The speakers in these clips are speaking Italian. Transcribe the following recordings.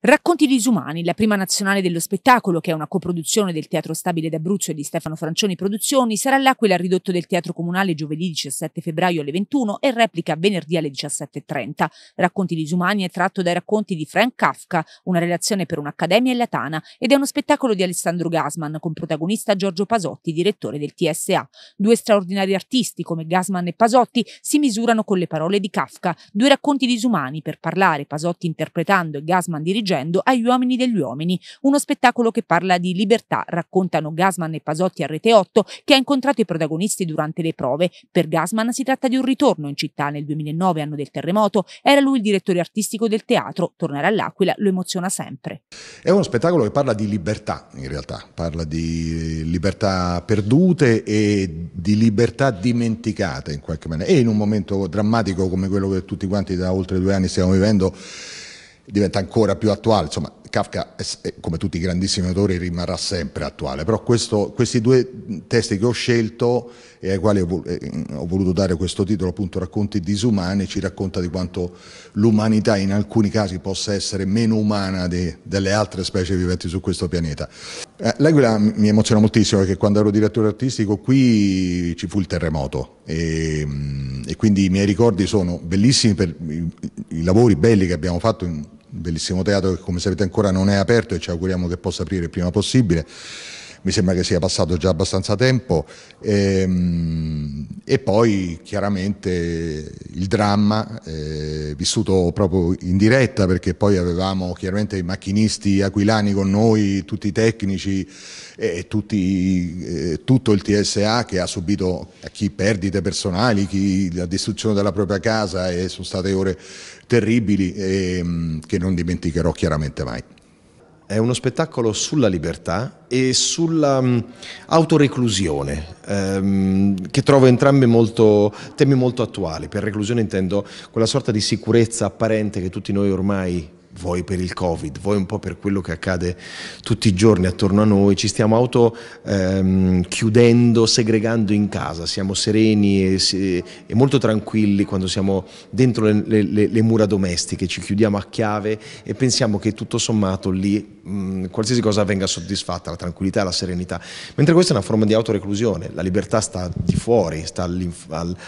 Racconti disumani, la prima nazionale dello spettacolo, che è una coproduzione del Teatro Stabile d'Abruzzo e di Stefano Francioni Produzioni, sarà l'Aquila ridotto del Teatro Comunale giovedì 17 febbraio alle 21 e replica venerdì alle 17.30. Racconti disumani è tratto dai racconti di Frank Kafka, una relazione per un'accademia e la Tana, ed è uno spettacolo di Alessandro Gasman, con protagonista Giorgio Pasotti, direttore del TSA. Due straordinari artisti come Gasman e Pasotti si misurano con le parole di Kafka, due racconti disumani per parlare, Pasotti interpretando e Gasman dirigendo sfuggendo agli uomini degli uomini, uno spettacolo che parla di libertà, raccontano Gasman e Pasotti a Rete 8 che ha incontrato i protagonisti durante le prove. Per Gasman si tratta di un ritorno in città nel 2009, anno del terremoto, era lui il direttore artistico del teatro, tornare all'Aquila lo emoziona sempre. È uno spettacolo che parla di libertà in realtà, parla di libertà perdute e di libertà dimenticate in qualche maniera e in un momento drammatico come quello che tutti quanti da oltre due anni stiamo vivendo diventa ancora più attuale. Insomma, Kafka, come tutti i grandissimi autori, rimarrà sempre attuale, però questo, questi due testi che ho scelto e ai quali ho eh, voluto dare questo titolo, appunto Racconti disumani, ci racconta di quanto l'umanità in alcuni casi possa essere meno umana di, delle altre specie viventi su questo pianeta. Eh, L'Aquila mi emoziona moltissimo perché quando ero direttore artistico qui ci fu il terremoto e, mm, e quindi i miei ricordi sono bellissimi per i, i lavori belli che abbiamo fatto in bellissimo teatro che come sapete ancora non è aperto e ci auguriamo che possa aprire il prima possibile mi sembra che sia passato già abbastanza tempo e, ehm, e poi chiaramente il dramma eh, vissuto proprio in diretta perché poi avevamo chiaramente i macchinisti aquilani con noi, tutti i tecnici e tutti, eh, tutto il TSA che ha subito a chi perdite personali, chi la distruzione della propria casa e sono state ore terribili e, ehm, che non dimenticherò chiaramente mai. È uno spettacolo sulla libertà e sull'autoreclusione, mm, ehm, che trovo entrambi molto, temi molto attuali. Per reclusione intendo quella sorta di sicurezza apparente che tutti noi ormai voi per il Covid, voi un po' per quello che accade tutti i giorni attorno a noi, ci stiamo auto ehm, chiudendo, segregando in casa, siamo sereni e, e, molto tranquilli quando siamo dentro le, le, le, mura domestiche, ci chiudiamo a chiave e pensiamo che tutto sommato lì mh, mm, qualsiasi cosa venga soddisfatta, la tranquillità, la serenità, mentre questa è una forma di autoreclusione, la libertà sta di fuori, sta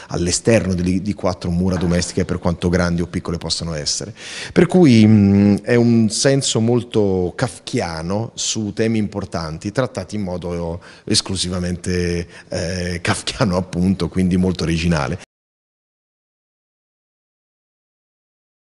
all'esterno di, di quattro mura domestiche per quanto grandi o piccole possano essere. Per cui mh, mm, Ehm, è un senso molto kafkiano su temi importanti trattati in modo esclusivamente eh, kafkiano appunto, quindi molto originale.